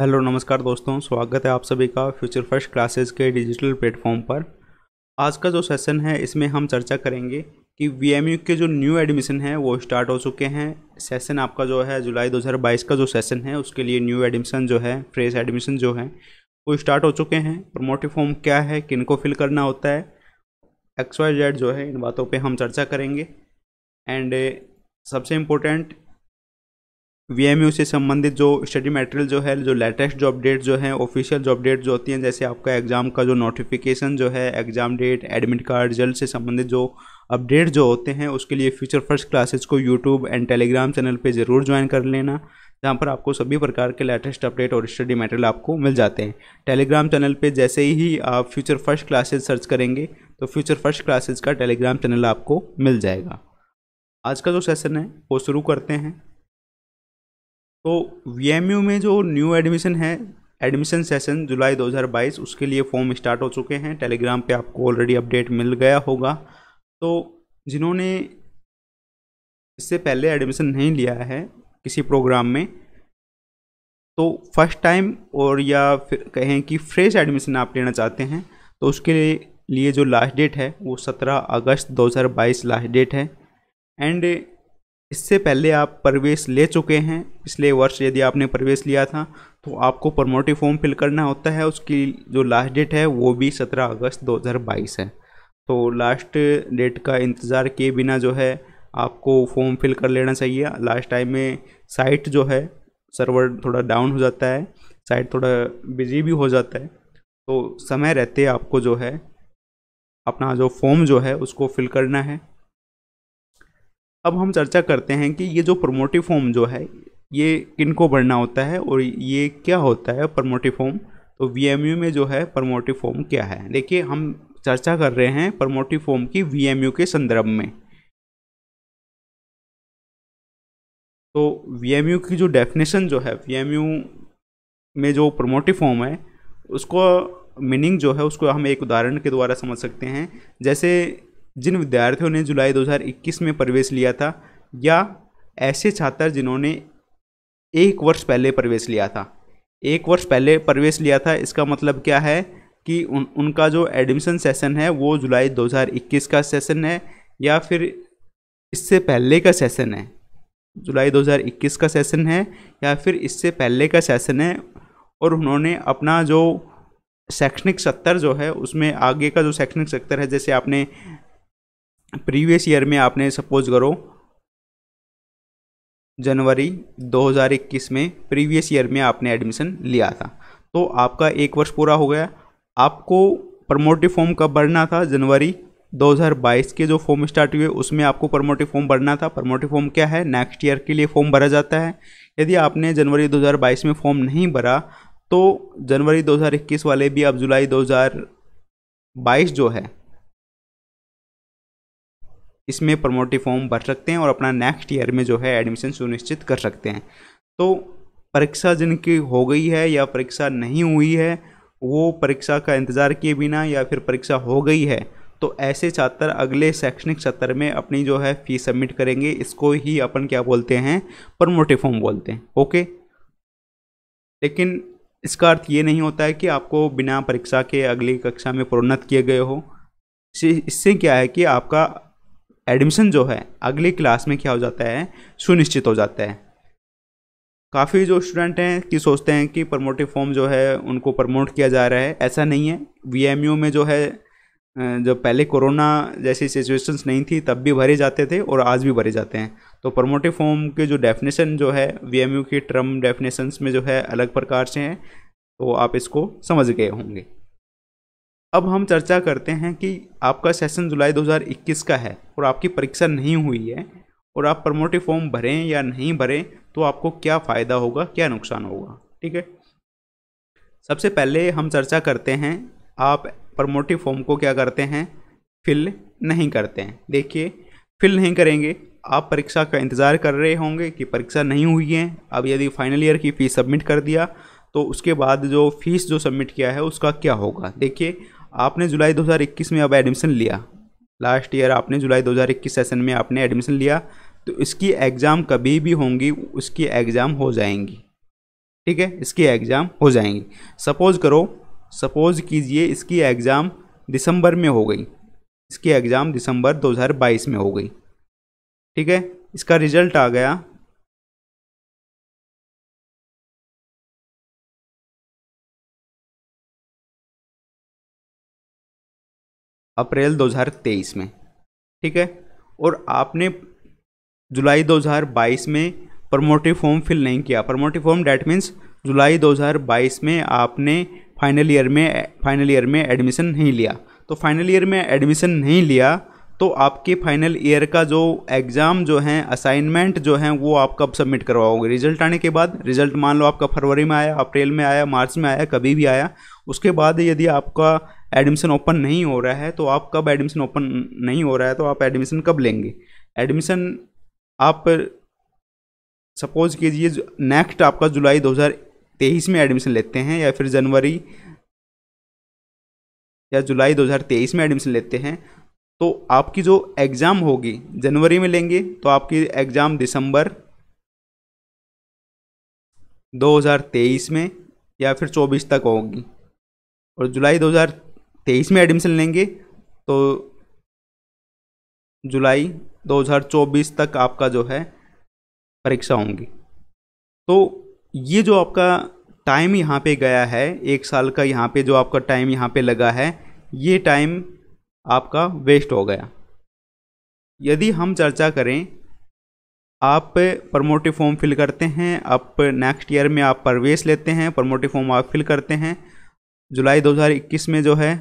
hello नमस्कार दोस्तों स्वागत है आप सभी का फ्यूचर फर्स्ट क्लासेस के डिजिटल प्लेटफॉर्म पर आज का जो सेशन है इसमें हम चर्चा करेंगे कि वी के जो न्यू एडमिशन है वो स्टार्ट हो चुके हैं सेशन आपका जो है जुलाई 2022 का जो सेशन है उसके लिए न्यू एडमिशन जो है फ्रेश एडमिशन जो है वो स्टार्ट हो चुके हैं प्रमोटिव फॉर्म क्या है किन को फिल करना होता है एक्स वाई जेड जो है इन बातों पर हम चर्चा करेंगे एंड सबसे इम्पोर्टेंट वी से संबंधित जो स्टडी मटेरियल जो है जो लेटेस्ट जो अपडेट जो है ऑफिशियल जो अपडेट जो होती हैं जैसे आपका एग्ज़ाम का जो नोटिफिकेशन जो है exam date admit card result से संबंधित जो अपडेट जो होते हैं उसके लिए फ्यूचर फर्स्ट क्लासेज को यूट्यूब एंड टेलीग्राम चैनल पर ज़रूर ज्वाइन कर लेना जहाँ पर आपको सभी प्रकार के लेटेस्ट अपडेट और स्टडी मटेरियल आपको मिल जाते हैं टेलीग्राम चैनल पर जैसे ही आप फ्यूचर फर्स्ट क्लासेज सर्च करेंगे तो फ्यूचर फर्स्ट क्लासेज का टेलीग्राम चैनल आपको मिल जाएगा आज का जो सेशन है वो शुरू करते हैं तो वी में जो न्यू एडमिशन है एडमिशन सेशन जुलाई 2022 उसके लिए फॉर्म स्टार्ट हो चुके हैं टेलीग्राम पे आपको ऑलरेडी अपडेट मिल गया होगा तो जिन्होंने इससे पहले एडमिशन नहीं लिया है किसी प्रोग्राम में तो फर्स्ट टाइम और या फिर कहें कि फ्रेश एडमिशन आप लेना चाहते हैं तो उसके लिए जो लास्ट डेट है वो 17 अगस्त 2022 लास्ट डेट है एंड इससे पहले आप प्रवेश ले चुके हैं पिछले वर्ष यदि आपने प्रवेश लिया था तो आपको प्रमोटिव फॉर्म फिल करना होता है उसकी जो लास्ट डेट है वो भी सत्रह अगस्त 2022 है तो लास्ट डेट का इंतज़ार किए बिना जो है आपको फॉर्म फिल कर लेना चाहिए लास्ट टाइम में साइट जो है सर्वर थोड़ा डाउन हो जाता है साइट थोड़ा बिजी भी हो जाता है तो समय रहते आपको जो है अपना जो फॉर्म जो है उसको फिल करना है अब हम चर्चा करते हैं कि ये जो प्रमोटिव फॉर्म जो है ये किनको भरना होता है और ये क्या होता है प्रमोटिव फॉर्म तो वी में जो है प्रमोटिव फॉर्म क्या है देखिए हम चर्चा कर रहे हैं प्रमोटिव फॉर्म की वी के संदर्भ में तो वी की जो डेफिनेशन जो है वी में जो प्रमोटिव फॉर्म है उसको मीनिंग जो है उसको हम एक उदाहरण के द्वारा समझ सकते हैं जैसे जिन विद्यार्थियों ने जुलाई 2021 में प्रवेश लिया था या ऐसे छात्र जिन्होंने एक वर्ष पहले प्रवेश लिया था एक वर्ष पहले प्रवेश लिया था इसका मतलब क्या है कि उन उनका जो एडमिशन सेशन है वो जुलाई 2021 का सेशन है या फिर इससे पहले का सेशन है जुलाई 2021 का सेशन है या फिर इससे पहले का सेशन है और उन्होंने अपना जो शैक्षणिक सत्तर जो है उसमें आगे का जो शैक्षणिक सत्तर है जैसे आपने प्रीवियस ईयर में आपने सपोज करो जनवरी 2021 में प्रीवियस ईयर में आपने एडमिशन लिया था तो आपका एक वर्ष पूरा हो गया आपको प्रमोटिव फॉर्म कब भरना था जनवरी 2022 के जो फॉर्म स्टार्ट हुए उसमें आपको प्रमोटिव फॉर्म भरना था प्रमोटिव फॉर्म क्या है नेक्स्ट ईयर के लिए फॉर्म भरा जाता है यदि आपने जनवरी 2022 में फॉर्म नहीं भरा तो जनवरी 2021 वाले भी आप जुलाई 2022 जो है इसमें प्रमोटिव फॉर्म भर सकते हैं और अपना नेक्स्ट ईयर में जो है एडमिशन सुनिश्चित कर सकते हैं तो परीक्षा जिनकी हो गई है या परीक्षा नहीं हुई है वो परीक्षा का इंतज़ार किए बिना या फिर परीक्षा हो गई है तो ऐसे छात्र अगले शैक्षणिक सत्र में अपनी जो है फ़ीस सबमिट करेंगे इसको ही अपन क्या बोलते हैं प्रमोटिव फॉर्म बोलते हैं ओके लेकिन इसका अर्थ ये नहीं होता है कि आपको बिना परीक्षा के अगली कक्षा में प्रोन्नत किए गए हो इससे क्या है कि आपका एडमिशन जो है अगली क्लास में क्या हो जाता है सुनिश्चित हो जाता है काफ़ी जो स्टूडेंट हैं कि सोचते हैं कि प्रमोटिव फॉर्म जो है उनको प्रमोट किया जा रहा है ऐसा नहीं है वी में जो है जब पहले कोरोना जैसी सिचुएशंस नहीं थी तब भी भरे जाते थे और आज भी भरे जाते हैं तो प्रमोटिव फॉर्म के जो डेफिनेशन जो है वीएमयू के ट्रम डेफिनेशंस में जो है अलग प्रकार से हैं तो आप इसको समझ गए होंगे अब हम चर्चा करते हैं कि आपका सेशन जुलाई 2021 का है और आपकी परीक्षा नहीं हुई है और आप प्रमोटिव फॉर्म भरें या नहीं भरें तो आपको क्या फ़ायदा होगा क्या नुकसान होगा ठीक है सबसे पहले हम चर्चा करते हैं आप प्रमोटिव फॉर्म को क्या करते हैं फिल नहीं करते हैं देखिए फिल नहीं करेंगे आप परीक्षा का इंतज़ार कर रहे होंगे कि परीक्षा नहीं हुई है अब यदि फाइनल ईयर की फ़ीस सबमिट कर दिया तो उसके बाद जो फीस जो सबमिट किया है उसका क्या होगा देखिए आपने जुलाई 2021 में अब एडमिशन लिया लास्ट ईयर आपने जुलाई 2021 सेशन में आपने एडमिशन लिया तो इसकी एग्ज़ाम कभी भी होंगी उसकी एग्ज़ाम हो जाएंगी ठीक है इसकी एग्ज़ाम हो जाएंगी सपोज़ करो सपोज़ कीजिए इसकी एग्ज़ाम दिसंबर में हो गई इसकी एग्ज़ाम दिसंबर 2022 में हो गई ठीक है इसका रिजल्ट आ गया अप्रैल 2023 में ठीक है और आपने जुलाई 2022 में प्रमोटिव फॉर्म फिल नहीं किया प्रमोटिव फॉर्म डैट मीन्स जुलाई 2022 में आपने फाइनल ईयर में फाइनल ईयर में एडमिशन नहीं लिया तो फाइनल ईयर में एडमिशन नहीं लिया तो आपके फाइनल ईयर का जो एग्ज़ाम जो है असाइनमेंट जो है वो आप कब सबमिट करवाओगे रिजल्ट आने के बाद रिजल्ट मान लो आपका फरवरी में आया अप्रैल में आया मार्च में आया कभी भी आया उसके बाद यदि आपका एडमिशन ओपन नहीं हो रहा है तो आप कब एडमिशन ओपन नहीं हो रहा है तो आप एडमिशन कब लेंगे एडमिशन आप सपोज कीजिए नेक्स्ट आपका जुलाई 2023 में एडमिशन लेते हैं या फिर जनवरी या जुलाई 2023 में एडमिशन लेते हैं तो आपकी जो एग्ज़ाम होगी जनवरी में लेंगे तो आपकी एग्ज़ाम दिसंबर 2023 में या फिर 24 तक होगी और जुलाई तेईस में एडमिशन लेंगे तो जुलाई 2024 तक आपका जो है परीक्षा होंगी तो ये जो आपका टाइम यहाँ पे गया है एक साल का यहाँ पे जो आपका टाइम यहाँ पे लगा है ये टाइम आपका वेस्ट हो गया यदि हम चर्चा करें आप प्रमोटिव फॉर्म फिल करते हैं आप नेक्स्ट ईयर में आप प्रवेश लेते हैं प्रमोटिव फॉर्म आप फिल करते हैं जुलाई 2021 में जो है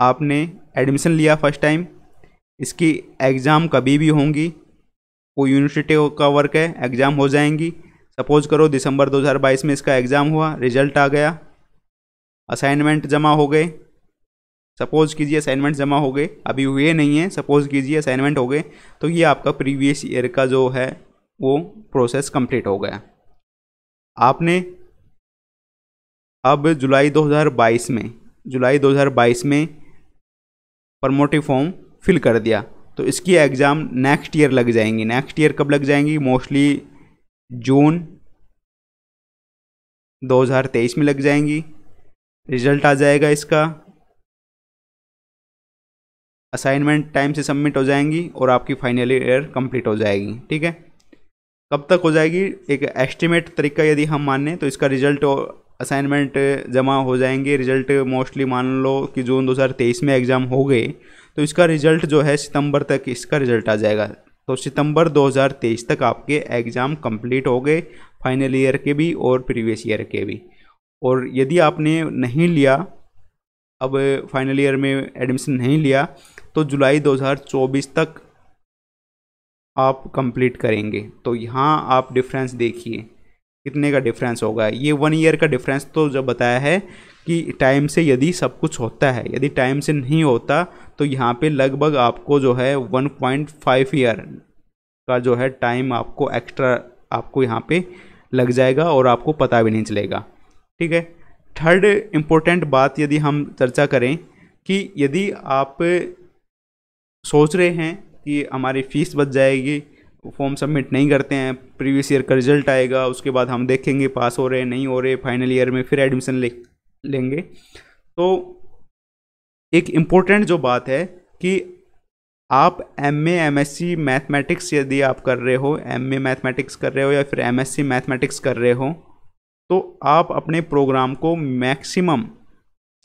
आपने एडमिशन लिया फर्स्ट टाइम इसकी एग्ज़ाम कभी भी होंगी कोई यूनिवर्सिटी का वर्क है एग्ज़ाम हो जाएंगी सपोज़ करो दिसंबर 2022 में इसका एग्ज़ाम हुआ रिजल्ट आ गया असाइनमेंट जमा हो गए सपोज़ कीजिए असाइनमेंट जमा हो गए अभी हुए नहीं है सपोज़ कीजिए असाइनमेंट हो गए तो ये आपका प्रीवियस ईयर का जो है वो प्रोसेस कंप्लीट हो गया आपने अब जुलाई 2022 में जुलाई 2022 में प्रमोटिव फॉर्म फिल कर दिया तो इसकी एग्ज़ाम नेक्स्ट ईयर लग जाएंगी नेक्स्ट ईयर कब लग जाएंगी मोस्टली जून 2023 में लग जाएंगी रिजल्ट आ जाएगा इसका असाइनमेंट टाइम से सबमिट हो जाएंगी और आपकी फाइनल ईयर कंप्लीट हो जाएगी ठीक है कब तक हो जाएगी एक एस्टिमेट तरीका यदि हम माने तो इसका रिजल्ट असाइनमेंट eh, जमा हो जाएंगे रिजल्ट मोस्टली मान लो कि जून 2023 में एग्ज़ाम हो गए तो इसका रिजल्ट जो है सितंबर तक इसका रिजल्ट आ जाएगा तो सितंबर 2023 तक आपके एग्ज़ाम कंप्लीट हो गए फाइनल ईयर के भी और प्रीवियस ईयर के भी और यदि आपने नहीं लिया अब फाइनल ईयर में एडमिशन नहीं लिया तो जुलाई 2024 तक आप कंप्लीट करेंगे तो यहाँ आप डिफरेंस देखिए कितने का डिफरेंस होगा ये वन ईयर का डिफरेंस तो जब बताया है कि टाइम से यदि सब कुछ होता है यदि टाइम से नहीं होता तो यहाँ पे लगभग आपको जो है 1.5 ईयर का जो है टाइम आपको एक्स्ट्रा आपको यहाँ पे लग जाएगा और आपको पता भी नहीं चलेगा ठीक है थर्ड इम्पोर्टेंट बात यदि हम चर्चा करें कि यदि आप सोच रहे हैं कि हमारी फ़ीस बच जाएगी फॉर्म सबमिट नहीं करते हैं प्रीवियस ईयर का रिजल्ट आएगा उसके बाद हम देखेंगे पास हो रहे नहीं हो रहे फाइनल ईयर में फिर एडमिशन ले लेंगे तो एक इम्पोर्टेंट जो बात है कि आप M A M S C mathematics यदि आप कर रहे हो एम ए मैथमेटिक्स कर रहे हो या फिर एम एस सी मैथमेटिक्स कर रहे हो तो आप अपने प्रोग्राम को मैक्सिमम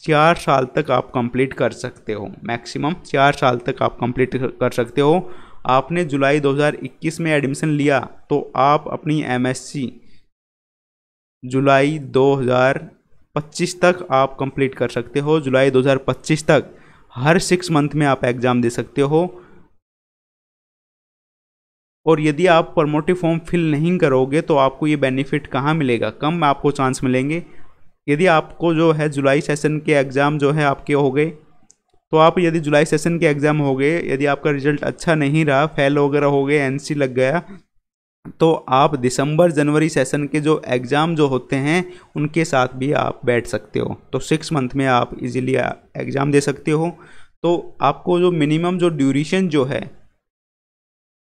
चार साल तक आप कंप्लीट कर सकते हो मैक्सिमम चार साल तक आप कंप्लीट कर सकते हो आपने जुलाई 2021 में एडमिशन लिया तो आप अपनी एमएससी जुलाई 2025 तक आप कंप्लीट कर सकते हो जुलाई 2025 तक हर सिक्स मंथ में आप एग्ज़ाम दे सकते हो और यदि आप प्रमोटिव फॉर्म फिल नहीं करोगे तो आपको ये बेनिफिट कहाँ मिलेगा कम आपको चांस मिलेंगे यदि आपको जो है जुलाई सेशन के एग्ज़ाम जो है आपके हो गए तो आप यदि जुलाई सेशन के एग्ज़ाम हो गए यदि आपका रिजल्ट अच्छा नहीं रहा फेल वगैरह हो गए एन लग गया तो आप दिसंबर जनवरी सेशन के जो एग्ज़ाम जो होते हैं उनके साथ भी आप बैठ सकते हो तो सिक्स मंथ में आप इजीली एग्ज़ाम दे सकते हो तो आपको जो मिनिमम जो ड्यूरेशन जो है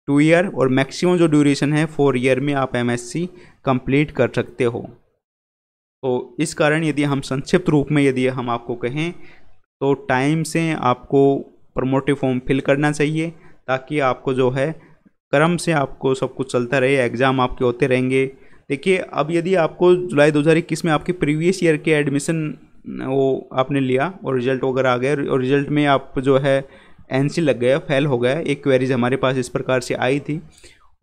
टू ईयर और मैक्सिमम जो ड्यूरेशन है फोर ईयर में आप एमएससी कंप्लीट कर सकते हो तो इस कारण यदि हम संक्षिप्त रूप में यदि हम आपको कहें तो टाइम से आपको प्रमोटिव फॉर्म फिल करना चाहिए ताकि आपको जो है क्रम से आपको सब कुछ चलता रहे एग्ज़ाम आपके होते रहेंगे देखिए अब यदि आपको जुलाई 2021 में आपके प्रीवियस ईयर के एडमिशन वो आपने लिया और रिजल्ट वगैरह आ गया और रिजल्ट में आप जो है एन लग गया फेल हो गया एक क्वेरीज हमारे पास इस प्रकार से आई थी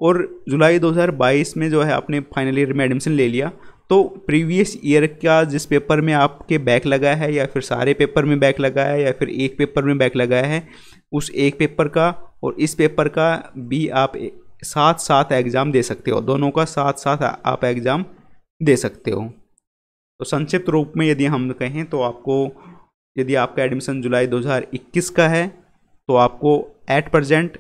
और जुलाई 2022 में जो है आपने फाइनल ईयर में एडमिशन ले लिया तो प्रीवियस ईयर का जिस पेपर में आपके बैक लगा है या फिर सारे पेपर में बैक लगा है या फिर एक पेपर में बैक लगाया है उस एक पेपर का और इस पेपर का भी आप साथ साथ एग्ज़ाम दे सकते हो दोनों का साथ साथ आप एग्ज़ाम दे सकते हो तो संक्षिप्त रूप में यदि हम कहें तो आपको यदि आपका एडमिशन जुलाई 2021 का है तो आपको एट प्रजेंट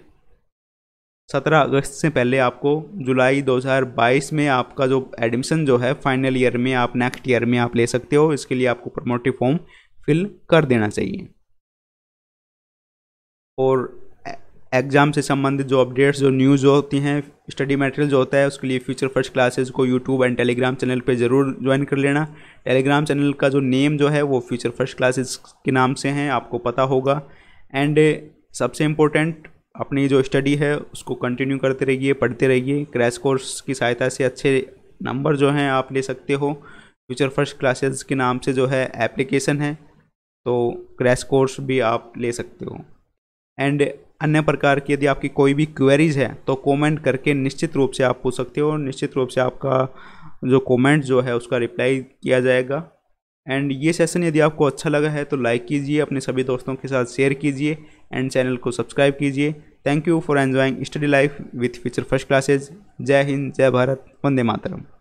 सत्रह अगस्त से पहले आपको जुलाई 2022 में आपका जो एडमिशन जो है फाइनल ईयर में आप नेक्स्ट ईयर में आप ले सकते हो इसके लिए आपको प्रमोटिव फॉर्म फिल कर देना चाहिए और एग्ज़ाम से संबंधित जो अपडेट्स जो न्यूज़ होती हैं स्टडी मटेरियल जो होता है उसके लिए फ्यूचर फर्स्ट क्लासेस को यूट्यूब एंड टेलीग्राम चैनल पे ज़रूर ज्वाइन कर लेना टेलीग्राम चैनल का जो नेम जो है वो फ्यूचर फर्स्ट क्लासेस के नाम से हैं आपको पता होगा एंड सबसे इम्पोर्टेंट अपनी जो स्टडी है उसको कंटिन्यू करते रहिए पढ़ते रहिए क्रैश कोर्स की सहायता से अच्छे नंबर जो हैं आप ले सकते हो फ्यूचर फर्स्ट क्लासेस के नाम से जो है एप्लीकेशन है तो क्रैश कोर्स भी आप ले सकते हो एंड अन्य प्रकार की यदि आपकी कोई भी क्वेरीज है तो कमेंट करके निश्चित रूप से आप पूछ सकते हो निश्चित रूप से आपका जो कमेंट जो है उसका रिप्लाई किया जाएगा एंड ये सेशन यदि आपको अच्छा लगा है तो लाइक कीजिए अपने सभी दोस्तों के साथ शेयर कीजिए एंड चैनल को सब्सक्राइब कीजिए thank you for enjoying study life with future first classes जय हिंद जय भारत वंदे मातरम